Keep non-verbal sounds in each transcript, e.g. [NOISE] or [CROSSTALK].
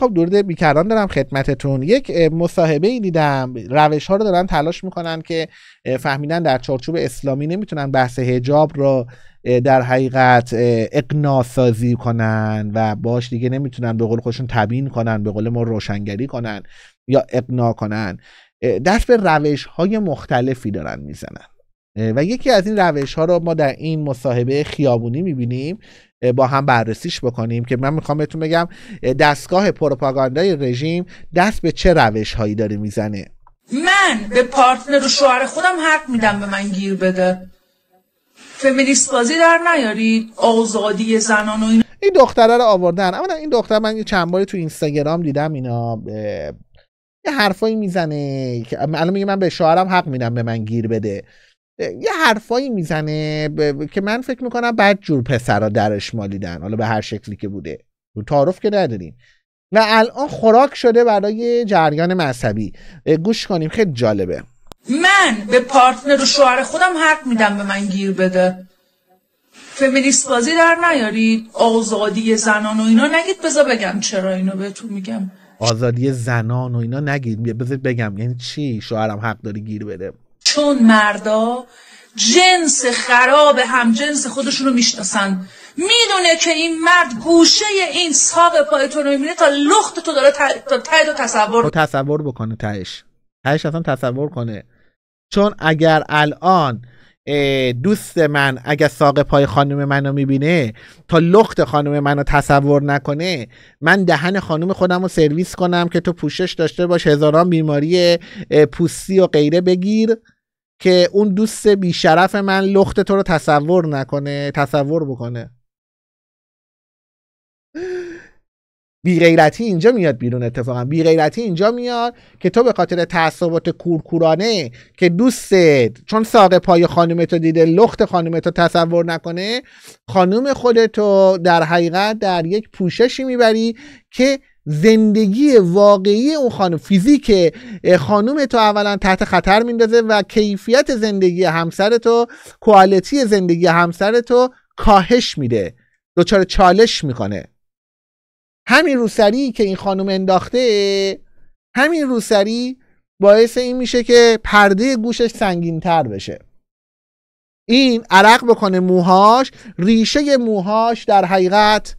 خب درود بیکران دارم خدمتتون یک مصاحبه ای دیدم روش ها رو دارن تلاش میکنن که فهمیدن در چارچوب اسلامی نمیتونن بحث حجاب را در حقیقت اقناع سازی کنن و باش دیگه نمیتونن به قول خودشون تبین کنن به قول ما روشنگری کنن یا اقناع کنن دست به روش های مختلفی دارن میزنن و یکی از این روش ها رو ما در این مصاحبه خیابونی میبینیم با هم بررسیش بکنیم که من میخوام بهتون بگم دستگاه پروپاگاندای رژیم دست به چه روش هایی داره میزنه من به پارتنر و شوهر خودم حق میدم به من گیر بده فمینیست بازی در نیارید آزادی زنان و این این دختره رو آوردن اما این دختر من چند باری تو اینستاگرام دیدم اینا یه حرفایی میزنه الان میگه من به شوهرم حق میدم به من گیر بده یه حرفایی میزنه که من فکر میکنم بعد جور پسرا درش مالیدن حالا به هر شکلی که بوده تعارف که نداریم و الان خوراک شده برای جریان مذهبی گوش کنیم خیلی جالبه من به پارتنر و شوهر خودم حق میدم به من گیر بده فمینیست بازی در نیارید آزادی زنان و اینا نگید بذار بگم چرا اینو بهتون میگم آزادی زنان و اینا نگید بذار بگم یعنی چی شوهرم حق داری گیر بده چون مردا جنس خراب هم جنس خودشون رو میشناسن میدونه که این مرد گوشه این ساق پای تو رو میبینه تا لخت تو داره تا تصور تصور بکنه تهش تهش اصلا تصور کنه چون اگر الان دوست من اگر ساق پای خانم منو میبینه تا لخت خانم منو تصور نکنه من دهن خانم خودم رو سرویس کنم که تو پوشش داشته باش هزاران بیماری پوستی و غیره بگیر که اون دوست بیشرف من لخت تو رو تصور نکنه تصور بکنه بی غیرتی اینجا میاد بیرون اتفاقا بی غیرتی اینجا میاد که تو به خاطر تعصبات کورکورانه که دوستت چون ساق پای خانومتو دیده لخت خانومتو تصور نکنه خانوم خودتو در حقیقت در یک پوششی میبری که زندگی واقعی اون خانم فیزیک خانم تو اولا تحت خطر میندازه و کیفیت زندگی همسر تو کوالیتی زندگی همسر تو کاهش میده دچار چالش میکنه همین روسری که این خانم انداخته همین روسری باعث این میشه که پرده گوشش سنگین تر بشه این عرق بکنه موهاش ریشه موهاش در حقیقت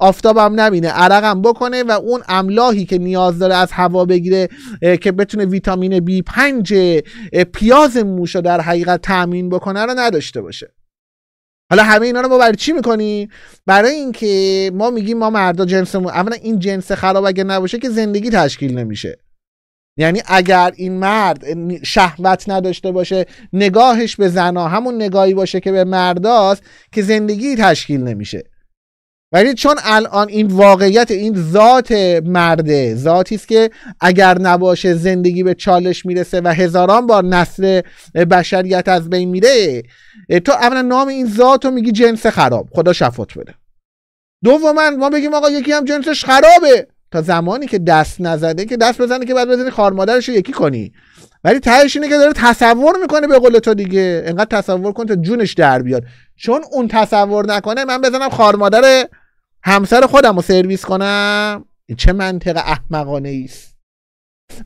آفتابم نبینه عرقم بکنه و اون املاحی که نیاز داره از هوا بگیره که بتونه ویتامین B5 پیاز موش رو در حقیقت تامین بکنه رو نداشته باشه حالا همه اینا رو ما برای چی میکنیم برای اینکه ما میگیم ما مردا جنسمون اولا این جنس خراب اگر نباشه که زندگی تشکیل نمیشه یعنی اگر این مرد شهوت نداشته باشه نگاهش به زنا همون نگاهی باشه که به مرداست که زندگی تشکیل نمیشه ولی چون الان این واقعیت این ذات مرده ذاتی است که اگر نباشه زندگی به چالش میرسه و هزاران بار نسل بشریت از بین میره تو اولا نام این ذات رو میگی جنس خراب خدا شفات بده دوما ما بگیم آقا یکی هم جنسش خرابه تا زمانی که دست نزده که دست بزنه که بعد بزنی خار مادرش یکی کنی ولی تهش اینه که داره تصور میکنه به قول تو دیگه انقدر تصور کن تا جونش در بیاد چون اون تصور نکنه من بزنم خار مادر همسر خودم رو سرویس کنم چه منطق احمقانه است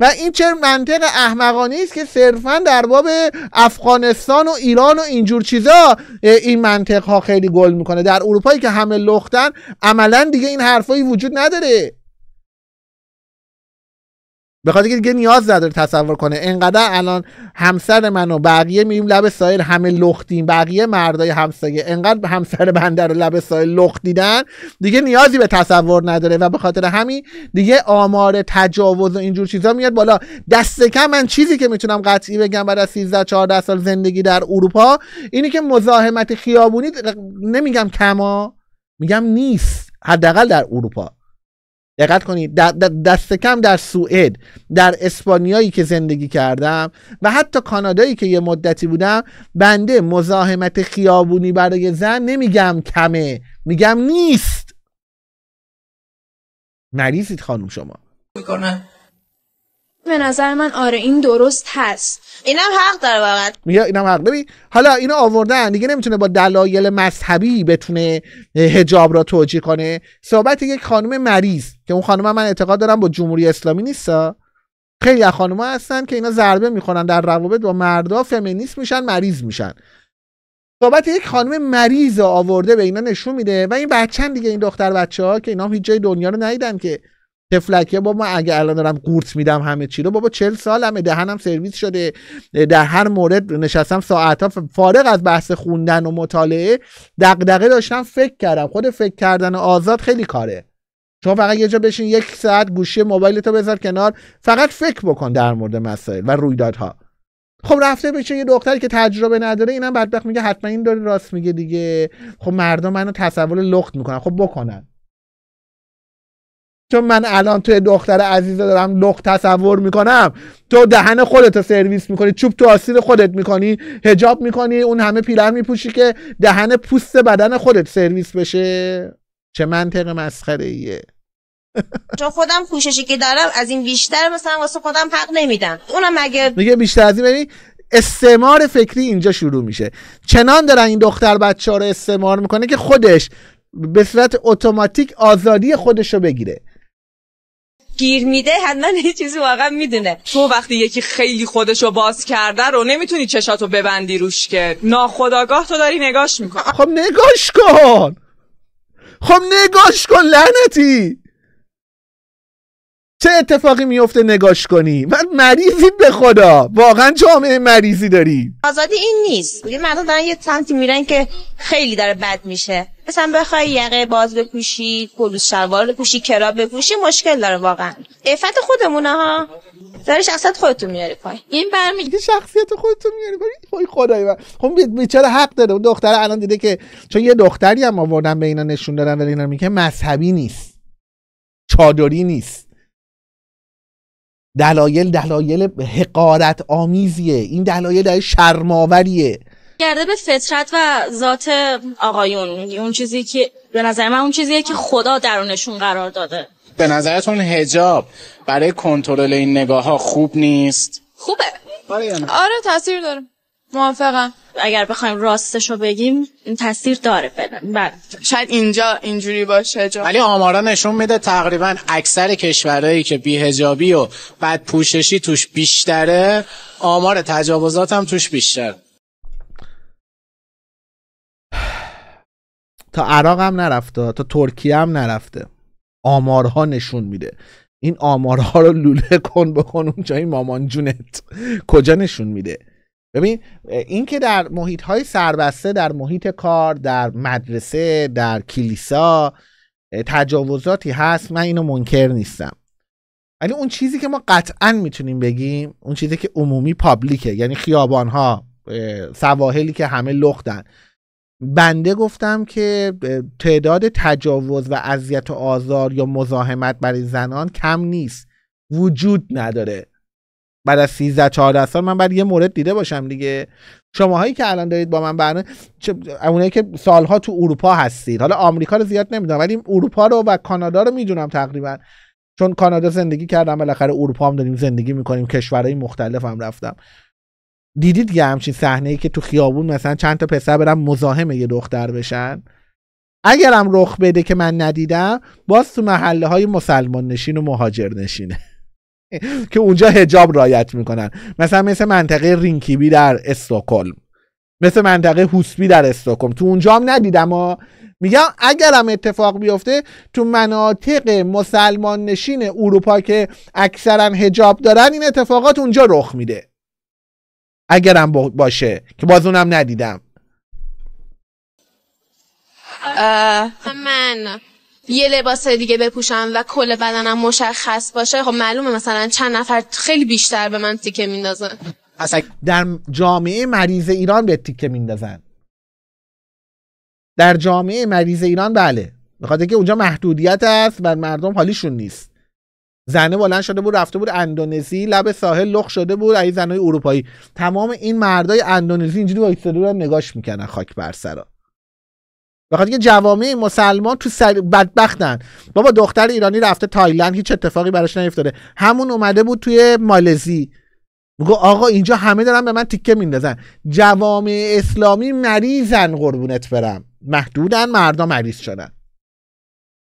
و این چه منطق احمقانه است که صرفا در باب افغانستان و ایران و اینجور چیزا این منطق ها خیلی گل میکنه در اروپایی که همه لختن عملا دیگه این حرفایی وجود نداره به خاطر دیگه نیاز نداره تصور کنه انقدر الان همسر من و بقیه میریم لب سایل همه لختیم بقیه مردای همسایه انقدر همسر بنده رو لب سایر لخت دیدن دیگه نیازی به تصور نداره و به خاطر همین دیگه آمار تجاوز و اینجور چیزا میاد بالا دست کم من چیزی که میتونم قطعی بگم بعد از 13 14 سال زندگی در اروپا اینی که مزاحمت خیابونی نمیگم کما میگم نیست حداقل در اروپا دقت کنید دست کم در سوئد در اسپانیایی که زندگی کردم و حتی کانادایی که یه مدتی بودم بنده مزاحمت خیابونی برای زن نمیگم کمه میگم نیست مریضید خانم شما به نظر من آره این درست هست اینم حق داره واقعا میگه اینم حق ببین حالا اینو آوردن دیگه نمیتونه با دلایل مذهبی بتونه حجاب را توجیه کنه صحبت یک خانم مریض که اون خانم من اعتقاد دارم با جمهوری اسلامی نیستا خیلی از خانم‌ها هستن که اینا ضربه میخورن در روابط با مردا فمینیست میشن مریض میشن صحبت یک خانم مریض آورده به اینا نشون میده و این بچن دیگه این دختر بچه ها که اینا هیچ جای دنیا رو ندیدن که تفلکه بابا اگه الان دارم قورت میدم همه چی رو بابا چل سالمه دهنم سرویس شده در هر مورد نشستم ساعتها فارغ از بحث خوندن و مطالعه دغدغه داشتم فکر کردم خود فکر کردن آزاد خیلی کاره شما فقط یه جا بشین یک ساعت گوشی موبایلتو بذار کنار فقط فکر بکن در مورد مسائل و رویدادها خب رفته بشه یه دختری که تجربه نداره اینم بدبخت میگه حتما این داره راست میگه دیگه خب مردم منو تصور لخت میکنن خب بکنن چون من الان توی دختر عزیزه دارم لخت تصور میکنم تو دهن خودت سرویس میکنی چوب تو آسیر خودت میکنی هجاب میکنی اون همه پیرن میپوشی که دهن پوست بدن خودت سرویس بشه چه منطق مسخره ایه چون خودم پوششی که دارم از این بیشتر مثلا واسه خودم حق نمیدم اونم اگه میگه بیشتر از این ببین استعمار فکری اینجا شروع میشه چنان دارن این دختر بچه ها رو استعمار میکنه که خودش به صورت اتوماتیک آزادی خودش رو بگیره گیر میده حتما یه چیزی واقعا میدونه تو وقتی یکی خیلی خودشو باز کرده رو نمیتونی چشاتو ببندی روش که ناخداگاه تو داری نگاش میکنی خب نگاش کن خب نگاش کن لعنتی چه اتفاقی میفته نگاش کنی من مریضی به خدا واقعا جامعه مریضی داری آزادی این نیست دیگه مردم دارن یه سمتی میرن که خیلی داره بد میشه مثلا بخوای یقه باز بپوشی کلوس شلوار بپوشی کراب بپوشی مشکل داره واقعا عفت خودمونه ها داره شخصیت خودتون میاری پای این یعنی برمیگرده شخصیت خودتون میاری پای خدای من خب بیچاره حق داره اون دختره الان دیده که چون یه دختری هم آوردن به اینا نشون دادن ولی اینا میگه مذهبی نیست چادری نیست دلایل دلایل حقارت آمیزیه این دلایل در شرماوریه گرده به فطرت و ذات آقایون اون چیزی که به نظر من اون چیزیه که خدا درونشون قرار داده به نظرتون هجاب برای کنترل این نگاه ها خوب نیست خوبه آره, آره، تاثیر داره موافقم اگر بخوایم راستش رو بگیم این تاثیر داره بله شاید اینجا اینجوری باشه جا. ولی آمارا نشون میده تقریبا اکثر کشورهایی که بیهجابی و بعد پوششی توش بیشتره آمار تجاوزات هم توش بیشتر [SIGHS] تا عراق هم نرفته تا ترکیه هم نرفته آمارها نشون میده این آمارها رو لوله کن بکن اونجا این مامان جونت کجا نشون میده ببین این که در محیط های سربسته در محیط کار در مدرسه در کلیسا تجاوزاتی هست من اینو منکر نیستم ولی اون چیزی که ما قطعا میتونیم بگیم اون چیزی که عمومی پابلیکه یعنی خیابان ها سواحلی که همه لختن بنده گفتم که تعداد تجاوز و اذیت و آزار یا مزاحمت برای زنان کم نیست وجود نداره بعد از 13 14 سال من بعد یه مورد دیده باشم دیگه شماهایی که الان دارید با من برنامه اونایی که سالها تو اروپا هستید حالا آمریکا رو زیاد نمیدونم ولی اروپا رو و کانادا رو میدونم تقریبا چون کانادا زندگی کردم بالاخره اروپا هم داریم زندگی میکنیم کشورهای مختلف هم رفتم دیدید یه همچین صحنه ای که تو خیابون مثلا چند تا پسر برم مزاحم یه دختر بشن اگرم رخ بده که من ندیدم باز تو محله های مسلمان نشین و مهاجر نشینه که اونجا هجاب رایت میکنن مثلا مثل منطقه رینکیبی در استوکلم مثل منطقه هوسبی در استوکلم تو اونجا هم ندیدم و میگم اگرم اتفاق بیفته تو مناطق مسلمان نشین اروپا که اکثرا هجاب دارن این اتفاقات اونجا رخ میده اگرم باشه که باز اونم ندیدم آه. من یه لباس دیگه بپوشم و کل بدنم مشخص باشه خب معلومه مثلا چند نفر خیلی بیشتر به من تیکه میندازن در جامعه مریض ایران به تیکه میندازن در جامعه مریض ایران بله بخاطر که اونجا محدودیت است و مردم حالیشون نیست زنه بلند شده بود رفته بود اندونزی لب ساحل لخ شده بود ای زنای اروپایی تمام این مردای اندونزی اینجوری وایساده بودن نگاش میکنن خاک بر سرا بخاطر که جوامع مسلمان تو سر بدبختن بابا دختر ایرانی رفته تایلند هیچ اتفاقی براش نیفتاده همون اومده بود توی مالزی میگو آقا اینجا همه دارن به من تیکه میندازن جوامع اسلامی مریضن قربونت برم محدودن مردم مریض شدن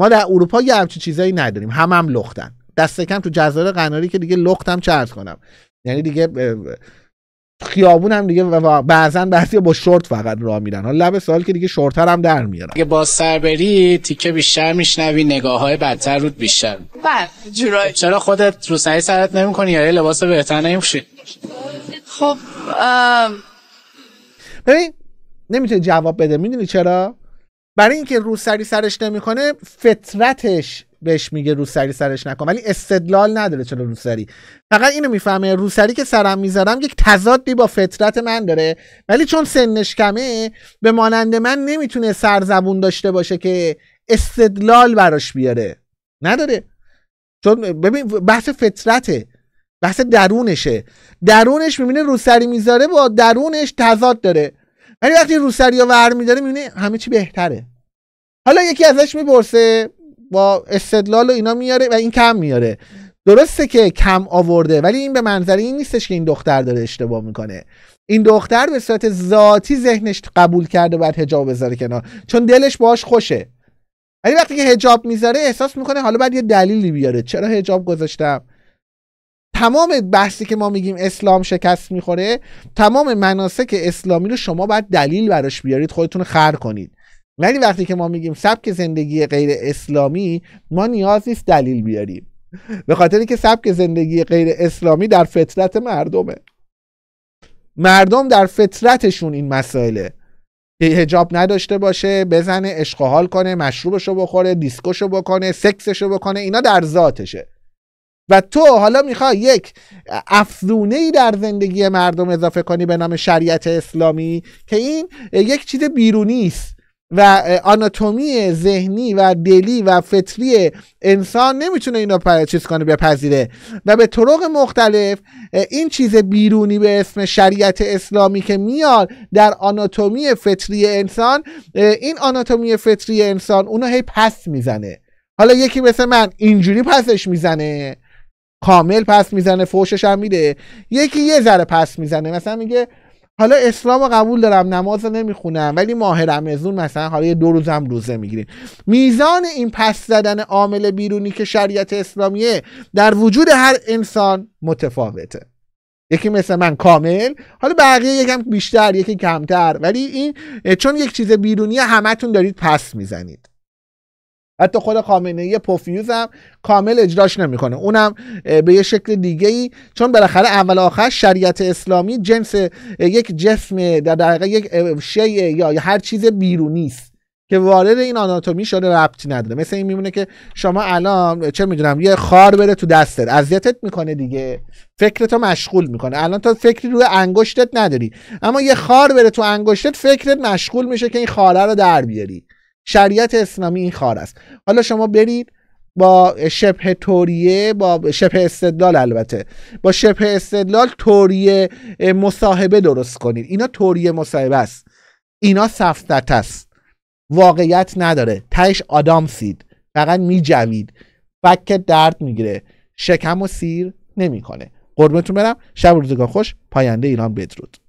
ما در اروپا یه همچی چیزایی نداریم هم هم لختن دست کم تو جزایر قناری که دیگه لختم چرت کنم یعنی دیگه خیابون هم دیگه و بعضا بعضی با شورت فقط راه میرن حالا لب سال که دیگه شورتر هم در میارن اگه با سر بری تیکه بیشتر میشنوی نگاه های بدتر رود بیشتر بله چرا خودت رو سری سرت نمیکنی یا لباس بهتر نمیپوشی خب ام... ببین نمیتونی جواب بده میدونی چرا برای اینکه روسری سرش نمیکنه فطرتش بهش میگه روسری سرش نکن ولی استدلال نداره چرا روسری فقط اینو میفهمه روسری که سرم میذارم یک تضادی با فطرت من داره ولی چون سنش کمه به مانند من نمیتونه سرزبون داشته باشه که استدلال براش بیاره نداره چون ببین بحث فطرته بحث درونشه درونش میبینه روسری میذاره با درونش تضاد داره ولی وقتی روسری ور میداره میبینه همه چی بهتره حالا یکی ازش میپرسه با استدلال و اینا میاره و این کم میاره درسته که کم آورده ولی این به منظره این نیستش که این دختر داره اشتباه میکنه این دختر به صورت ذاتی ذهنش قبول کرده باید هجاب بذاره کنار چون دلش باش خوشه ولی وقتی که هجاب میذاره احساس میکنه حالا باید یه دلیلی بیاره چرا هجاب گذاشتم تمام بحثی که ما میگیم اسلام شکست میخوره تمام مناسک اسلامی رو شما باید دلیل براش بیارید خودتون خر کنید ولی وقتی که ما میگیم سبک زندگی غیر اسلامی ما نیاز نیست دلیل بیاریم به خاطر که سبک زندگی غیر اسلامی در فطرت مردمه مردم در فطرتشون این مسائله که هجاب نداشته باشه بزنه اشقهال کنه مشروبشو بخوره دیسکوشو بکنه سکسشو بکنه اینا در ذاتشه و تو حالا میخوای یک افزونه ای در زندگی مردم اضافه کنی به نام شریعت اسلامی که این یک چیز بیرونی است و آناتومی ذهنی و دلی و فطری انسان نمیتونه اینو چیز کنه بپذیره و به طرق مختلف این چیز بیرونی به اسم شریعت اسلامی که میاد در آناتومی فطری انسان این آناتومی فطری انسان اونو هی پس میزنه حالا یکی مثل من اینجوری پسش میزنه کامل پس میزنه فوشش هم میده یکی یه ذره پس میزنه مثلا میگه حالا اسلام قبول دارم نماز نمیخونم ولی ماه رمزون مثلا حالا یه دو روزم روزه میگیریم میزان این پس زدن عامل بیرونی که شریعت اسلامیه در وجود هر انسان متفاوته یکی مثل من کامل حالا بقیه یکم بیشتر یکی کمتر ولی این چون یک چیز بیرونیه همتون دارید پس میزنید حتی خود خامنه ای پوفیوز هم کامل اجراش نمیکنه اونم به یه شکل دیگه ای چون بالاخره اول آخر شریعت اسلامی جنس یک جسم در دقیقه یک شی یا هر چیز بیرونی است که وارد این آناتومی شده ربط نداره مثل این میمونه که شما الان چه میدونم یه خار بره تو دستت اذیتت میکنه دیگه فکرتو مشغول میکنه الان تا فکری روی انگشتت نداری اما یه خار بره تو انگشتت فکرت مشغول میشه که این خاره رو در بیاری شریعت اسلامی این خار است حالا شما برید با شبه توریه با شبه استدلال البته با شبه استدلال توریه مصاحبه درست کنید اینا توریه مصاحبه است اینا سفتت است واقعیت نداره تهش آدام سید فقط جوید فک درد میگیره شکم و سیر نمیکنه قربتون برم شب روزگار خوش پاینده ایران بدرود